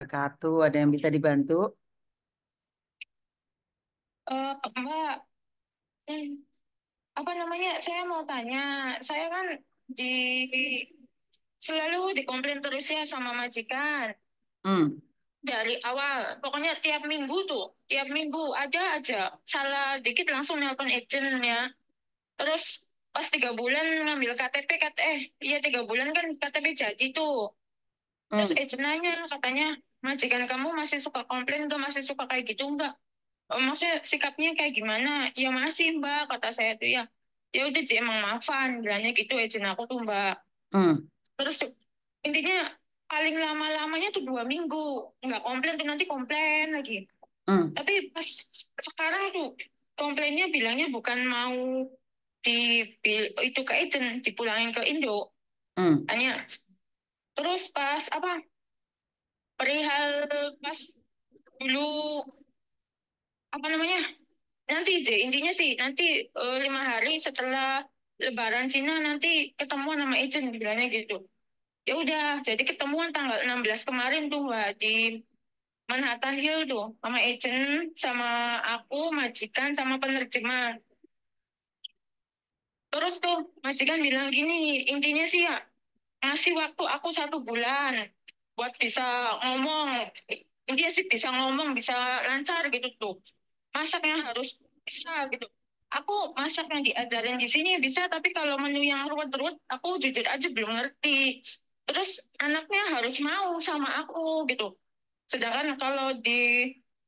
wabarakatuh. Ada yang bisa dibantu? Eh, Mbak, hmm, apa namanya? Saya mau tanya. Saya kan di selalu dikomplain terus ya sama majikan. Hmm. Dari awal, pokoknya tiap minggu tuh, tiap minggu ada aja salah dikit langsung nelpon agentnya. Terus pas tiga bulan ngambil KTP, kata, eh, iya tiga bulan kan KTP jadi tuh. Terus hmm. agent nanya katanya majikan kamu masih suka komplain gak masih suka kayak gitu enggak eh, maksudnya sikapnya kayak gimana ya masih mbak kata saya tuh ya ya udah sih emang maafan bilangnya gitu agent aku tuh mbak hmm. terus tuh, intinya paling lama-lamanya tuh dua minggu nggak komplain tuh nanti komplain lagi hmm. tapi pas sekarang tuh komplainnya bilangnya bukan mau di itu ke agent dipulangin ke Indo hmm. hanya terus pas apa perihal pas dulu apa namanya nanti je intinya sih nanti uh, lima hari setelah Lebaran Cina nanti ketemuan sama Ejen bilangnya gitu ya udah jadi ketemuan tanggal 16 kemarin tuh Wah, di Manhattan Hill tuh sama Ejen sama aku majikan sama penerjemah terus tuh majikan bilang gini intinya sih ya masih waktu aku satu bulan buat bisa ngomong dia sih bisa ngomong bisa lancar gitu tuh masaknya harus bisa gitu aku masaknya diajarin di sini bisa tapi kalau menu yang ruwet-ruwet aku jujur aja belum ngerti terus anaknya harus mau sama aku gitu sedangkan kalau di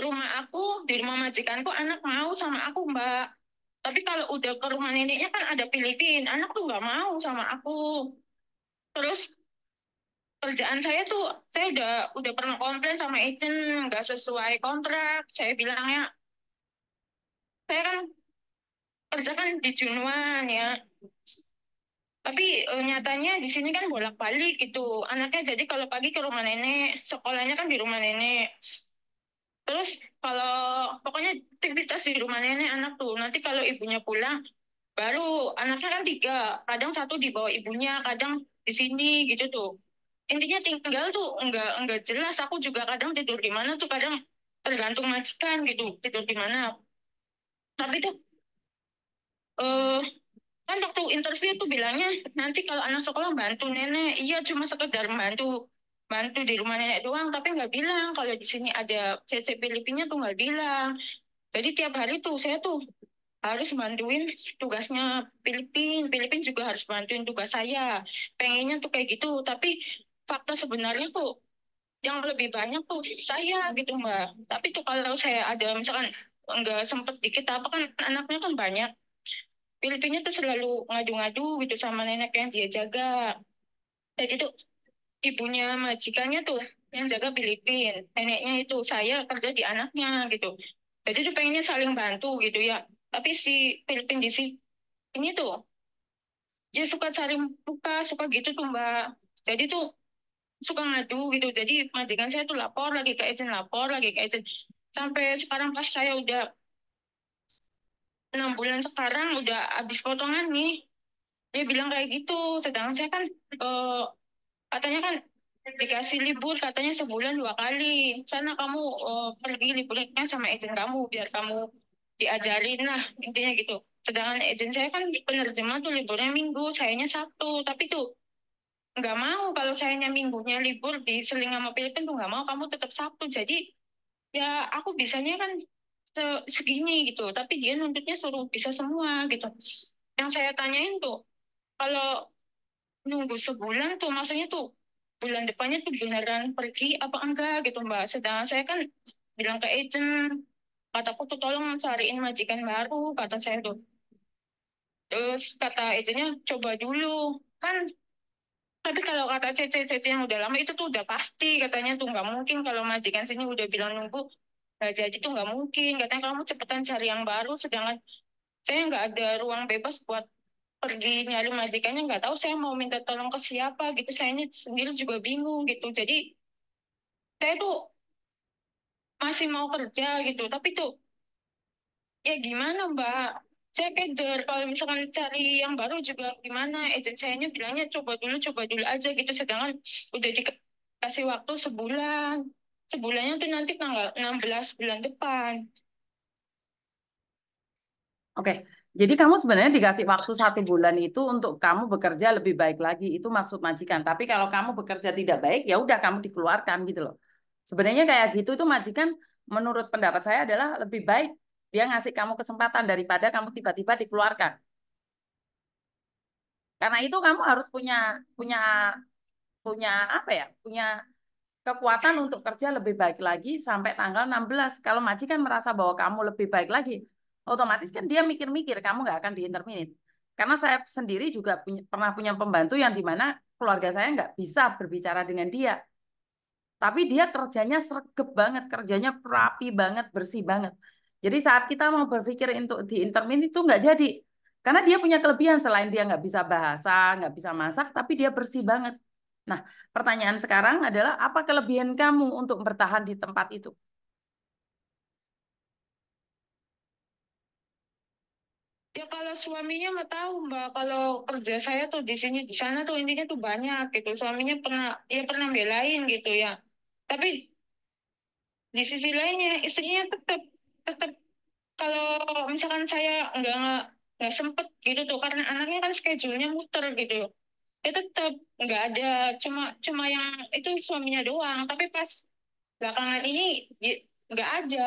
rumah aku di rumah majikanku anak mau sama aku mbak tapi kalau udah ke rumah neneknya kan ada Filipin anak tuh nggak mau sama aku terus kerjaan saya tuh saya udah udah pernah komplain sama agent nggak sesuai kontrak saya bilangnya saya kan kerja kan di Junwan ya tapi e, nyatanya di sini kan bolak-balik gitu anaknya jadi kalau pagi ke rumah nenek sekolahnya kan di rumah nenek terus kalau pokoknya aktivitas di rumah nenek anak tuh nanti kalau ibunya pulang baru anaknya kan tiga kadang satu di bawah ibunya kadang di sini gitu tuh intinya tinggal tuh enggak nggak jelas aku juga kadang tidur di mana tuh kadang tergantung majikan gitu tidur di mana tapi tuh eh kan waktu interview tuh bilangnya nanti kalau anak sekolah bantu nenek iya cuma sekedar bantu bantu di rumah nenek doang tapi nggak bilang kalau di sini ada CC Filipinnya tuh nggak bilang jadi tiap hari tuh saya tuh harus bantuin tugasnya Filipin Filipin juga harus bantuin tugas saya pengennya tuh kayak gitu tapi fakta sebenarnya tuh yang lebih banyak tuh saya gitu mbak tapi tuh kalau saya ada misalkan nggak sempet dikit apa kan anaknya kan banyak Filipina tuh selalu ngadu-ngadu gitu sama nenek yang dia jaga kayak gitu ibunya majikannya tuh yang jaga Filipin neneknya itu saya kerja di anaknya gitu jadi tuh pengennya saling bantu gitu ya tapi si Filipin di sini ini tuh dia suka cari muka, suka gitu tuh mbak jadi tuh suka ngadu gitu jadi majikan saya tuh lapor lagi ke agent lapor lagi ke agent sampai sekarang pas saya udah enam bulan sekarang udah habis potongan nih dia bilang kayak gitu sedangkan saya kan uh, katanya kan dikasih libur katanya sebulan dua kali sana kamu uh, pergi liburnya sama agent kamu biar kamu diajarin lah intinya gitu sedangkan agent saya kan penerjemah tuh liburnya minggu sayanya sabtu tapi tuh nggak mau kalau sayanya minggunya libur di seling sama Filipina tuh nggak mau kamu tetap Sabtu jadi ya aku bisanya kan segini gitu tapi dia nuntutnya suruh bisa semua gitu yang saya tanyain tuh kalau nunggu sebulan tuh maksudnya tuh bulan depannya tuh beneran pergi apa enggak gitu mbak sedangkan saya kan bilang ke agent kataku tuh tolong cariin majikan baru kata saya tuh terus kata agentnya coba dulu kan tapi kalau kata cece cc yang udah lama itu tuh udah pasti katanya tuh nggak mungkin kalau majikan sini udah bilang nunggu gaji jadi tuh nggak mungkin katanya kamu cepetan cari yang baru sedangkan saya nggak ada ruang bebas buat pergi nyari majikannya nggak tahu saya mau minta tolong ke siapa gitu saya sendiri juga bingung gitu jadi saya tuh masih mau kerja gitu tapi tuh ya gimana mbak saya keder kalau misalkan cari yang baru juga gimana agent saya-nya bilangnya coba dulu coba dulu aja gitu sedangkan udah dikasih waktu sebulan sebulannya tuh nanti tanggal 16 bulan depan oke okay. Jadi kamu sebenarnya dikasih waktu satu bulan itu untuk kamu bekerja lebih baik lagi itu maksud majikan. Tapi kalau kamu bekerja tidak baik ya udah kamu dikeluarkan gitu loh. Sebenarnya kayak gitu itu majikan menurut pendapat saya adalah lebih baik dia ngasih kamu kesempatan daripada kamu tiba-tiba dikeluarkan. Karena itu kamu harus punya punya punya apa ya? Punya kekuatan untuk kerja lebih baik lagi sampai tanggal 16. Kalau majikan merasa bahwa kamu lebih baik lagi, otomatis kan dia mikir-mikir kamu nggak akan diinterminate. Karena saya sendiri juga punya, pernah punya pembantu yang dimana keluarga saya nggak bisa berbicara dengan dia. Tapi dia kerjanya sergap banget, kerjanya rapi banget, bersih banget. Jadi saat kita mau berpikir untuk di intermin itu nggak jadi. Karena dia punya kelebihan selain dia nggak bisa bahasa, nggak bisa masak, tapi dia bersih banget. Nah, pertanyaan sekarang adalah apa kelebihan kamu untuk bertahan di tempat itu? Ya kalau suaminya nggak tahu mbak, kalau kerja saya tuh di sini di sana tuh intinya tuh banyak gitu. Suaminya pernah ya pernah belain gitu ya. Tapi di sisi lainnya istrinya tetap kalau misalkan saya nggak nggak sempet gitu tuh karena anaknya kan schedule-nya muter gitu ya tetap nggak ada cuma cuma yang itu suaminya doang tapi pas belakangan ini ya, nggak ada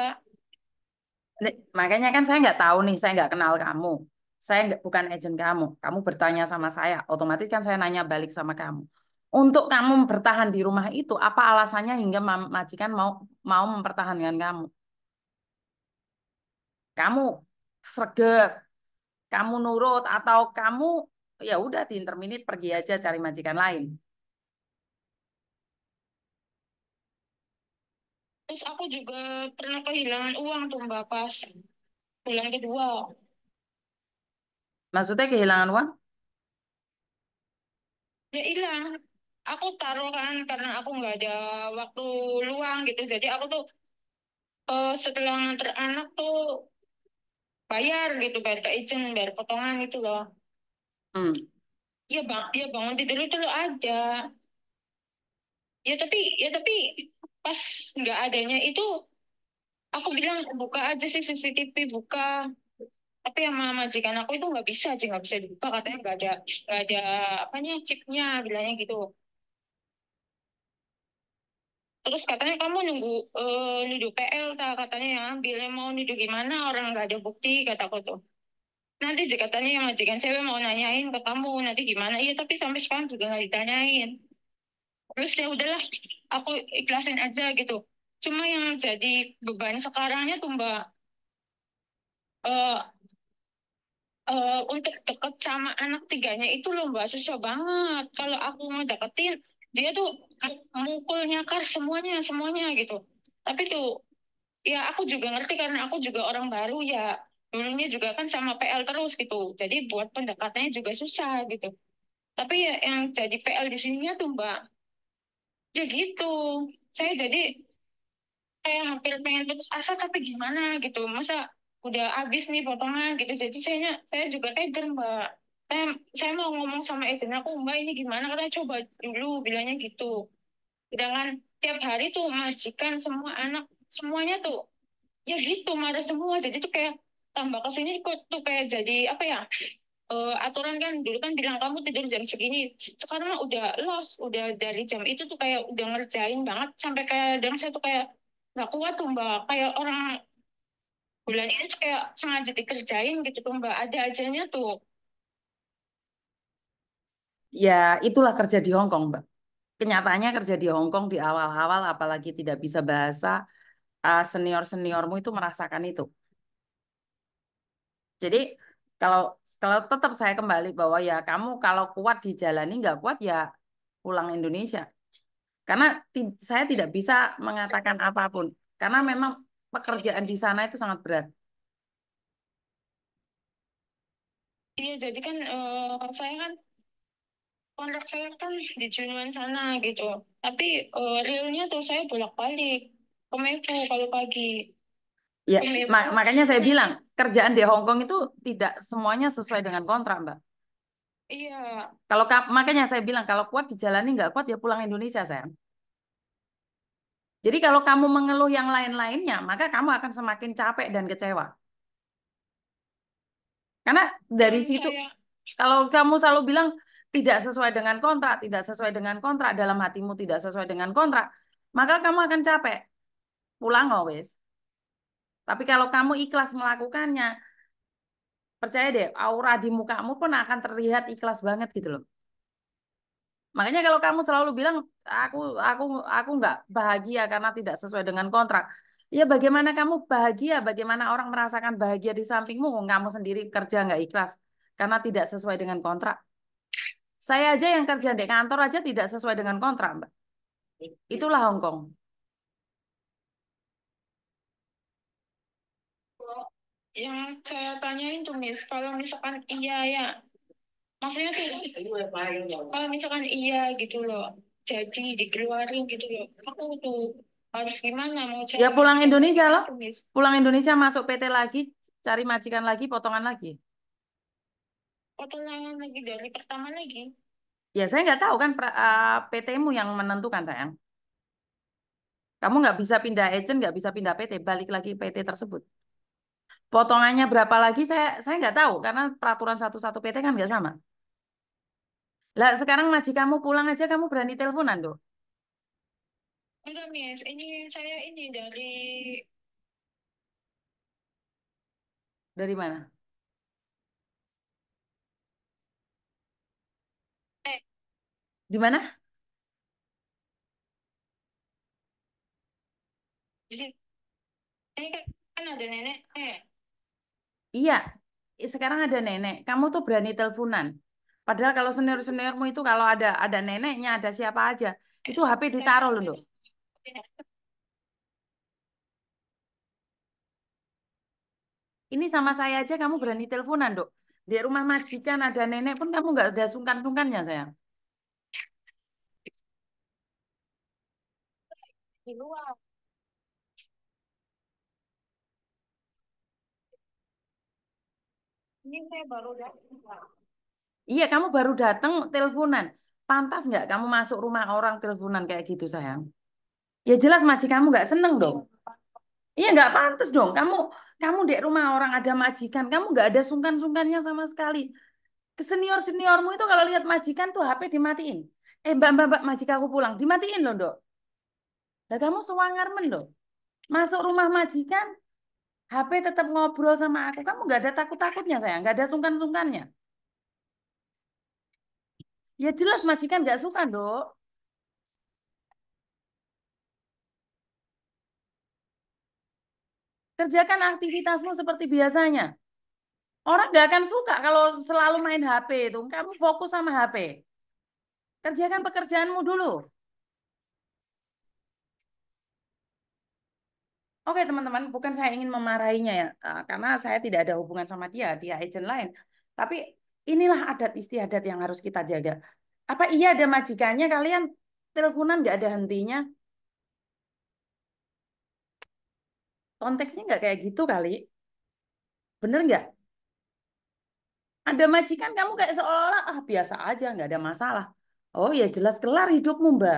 makanya kan saya nggak tahu nih saya nggak kenal kamu saya nggak bukan agent kamu kamu bertanya sama saya otomatis kan saya nanya balik sama kamu untuk kamu bertahan di rumah itu apa alasannya hingga majikan mau mau mempertahankan kamu kamu sergek kamu nurut atau kamu ya udah di interminit pergi aja cari majikan lain. Terus aku juga pernah kehilangan uang tuh Mbak pas bulan kedua. Maksudnya kehilangan uang? Ya hilang. Aku taruh kan karena aku nggak ada waktu luang gitu. Jadi aku tuh uh, setelah nganter anak tuh bayar gitu bayar ke izin bayar potongan gitu loh hmm. ya bang ya bangun tidur itu lo ada ya tapi ya tapi pas nggak adanya itu aku bilang buka aja sih CCTV buka tapi yang mama majikan aku itu nggak bisa aja nggak bisa dibuka katanya nggak ada nggak ada apanya chipnya bilangnya gitu terus katanya kamu nunggu uh, eh, nuduh PL tak katanya ya bila mau nuduh gimana orang nggak ada bukti kata aku tuh nanti katanya yang majikan cewek mau nanyain ke kamu nanti gimana iya tapi sampai sekarang juga nggak ditanyain terus ya udahlah aku ikhlasin aja gitu cuma yang jadi beban sekarangnya tuh mbak uh, uh, untuk deket sama anak tiganya itu loh mbak susah banget kalau aku mau deketin dia tuh mukulnya kar semuanya semuanya gitu tapi tuh ya aku juga ngerti karena aku juga orang baru ya dulunya juga kan sama PL terus gitu jadi buat pendekatannya juga susah gitu tapi ya yang jadi PL di sininya tuh mbak ya gitu saya jadi saya hampir pengen putus asa tapi gimana gitu masa udah habis nih potongan gitu jadi saya saya juga tega mbak saya, saya mau ngomong sama agent aku mbak ini gimana katanya coba dulu bilangnya gitu sedangkan tiap hari tuh majikan semua anak semuanya tuh ya gitu marah semua jadi tuh kayak tambah kesini kok tuh kayak jadi apa ya uh, aturan kan dulu kan bilang kamu tidur jam segini sekarang mah udah los udah dari jam itu tuh kayak udah ngerjain banget sampai kayak dan saya tuh kayak nggak kuat tuh mbak kayak orang bulan ini tuh kayak sengaja dikerjain gitu tuh mbak ada ajanya tuh ya itulah kerja di Hong Kong, Mbak. Kenyataannya kerja di Hong Kong di awal-awal apalagi tidak bisa bahasa, eh, senior-seniormu itu merasakan itu. Jadi kalau kalau tetap saya kembali bahwa ya kamu kalau kuat dijalani nggak kuat ya pulang Indonesia. Karena saya tidak bisa mengatakan apapun. Karena memang pekerjaan di sana itu sangat berat. Iya, jadi kan uh, saya kan pondok saya kan di Junuan sana gitu. Tapi uh, realnya tuh saya bolak-balik ke Mepo kalau pagi. Ya, ma makanya saya bilang kerjaan di Hong Kong itu tidak semuanya sesuai dengan kontrak, Mbak. Iya. Kalau makanya saya bilang kalau kuat dijalani nggak kuat ya pulang Indonesia, saya. Jadi kalau kamu mengeluh yang lain-lainnya, maka kamu akan semakin capek dan kecewa. Karena dari situ, kalau kamu selalu bilang, tidak sesuai dengan kontrak, tidak sesuai dengan kontrak, dalam hatimu tidak sesuai dengan kontrak, maka kamu akan capek. Pulang always. Tapi kalau kamu ikhlas melakukannya, percaya deh, aura di mukamu pun akan terlihat ikhlas banget gitu loh. Makanya kalau kamu selalu bilang aku aku aku nggak bahagia karena tidak sesuai dengan kontrak. Ya bagaimana kamu bahagia? Bagaimana orang merasakan bahagia di sampingmu? Kamu sendiri kerja nggak ikhlas karena tidak sesuai dengan kontrak. Saya aja yang kerja di kantor aja tidak sesuai dengan kontrak, Mbak. Iya. Itulah Hong Kong. Yang saya tanyain tuh, Miss, kalau misalkan iya ya, maksudnya tuh, kalau misalkan iya gitu loh, jadi dikeluarin gitu loh, aku tuh harus gimana mau ya, cari? Ya pulang Indonesia loh, gitu, pulang Indonesia masuk PT lagi, cari majikan lagi, potongan lagi potongan lagi dari pertama lagi? Ya saya nggak tahu kan uh, eh, PT-mu yang menentukan sayang. Kamu nggak bisa pindah agent, nggak bisa pindah PT, balik lagi PT tersebut. Potongannya berapa lagi saya saya nggak tahu karena peraturan satu-satu PT kan nggak sama. Lah sekarang maji kamu pulang aja kamu berani teleponan dok? Enggak, Miss. Ini saya ini dari Dari mana? Gimana? Jadi ini kan, kan ada nenek. Eh. Iya, sekarang ada nenek. Kamu tuh berani teleponan. Padahal kalau senior-seniormu itu kalau ada ada neneknya, ada siapa aja, itu HP ditaruh loh. Ini sama saya aja kamu berani teleponan, Dok. Di rumah majikan ada nenek pun kamu nggak ada sungkan-sungkannya, sayang. di luar. Ini saya baru datang. Iya, kamu baru datang teleponan. Pantas nggak kamu masuk rumah orang teleponan kayak gitu, sayang? Ya jelas majikanmu nggak seneng iya, dong. Iya nggak pantas dong. Kamu kamu di rumah orang ada majikan, kamu nggak ada sungkan-sungkannya sama sekali. Ke senior seniormu itu kalau lihat majikan tuh HP dimatiin. Eh mbak mbak mbak aku pulang dimatiin loh dok. Lah kamu sewangarmen loh. Masuk rumah majikan, HP tetap ngobrol sama aku. Kamu nggak ada takut-takutnya sayang, nggak ada sungkan-sungkannya. Ya jelas majikan nggak suka dok. Kerjakan aktivitasmu seperti biasanya. Orang nggak akan suka kalau selalu main HP itu. Kamu fokus sama HP. Kerjakan pekerjaanmu dulu. Oke teman-teman, bukan saya ingin memarahinya ya, eh, karena saya tidak ada hubungan sama dia, dia agent lain. Tapi inilah adat istiadat yang harus kita jaga. Apa iya ada majikannya kalian teleponan nggak ada hentinya? Konteksnya nggak kayak gitu kali. Bener nggak? Ada majikan kamu kayak seolah-olah ah biasa aja nggak ada masalah. Oh ya jelas kelar hidupmu mbak.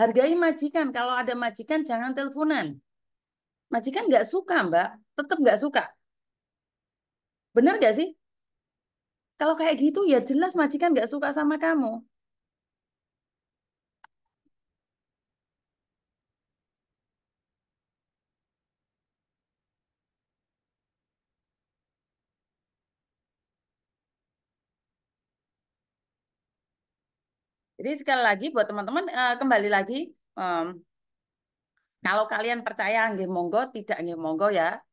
Hargai majikan. Kalau ada majikan jangan teleponan. Majikan nggak suka mbak, tetap nggak suka. Benar nggak sih? Kalau kayak gitu ya jelas majikan nggak suka sama kamu. Jadi sekali lagi buat teman-teman eh, kembali lagi mmm, kalau kalian percaya nggih monggo, tidak nggih monggo ya.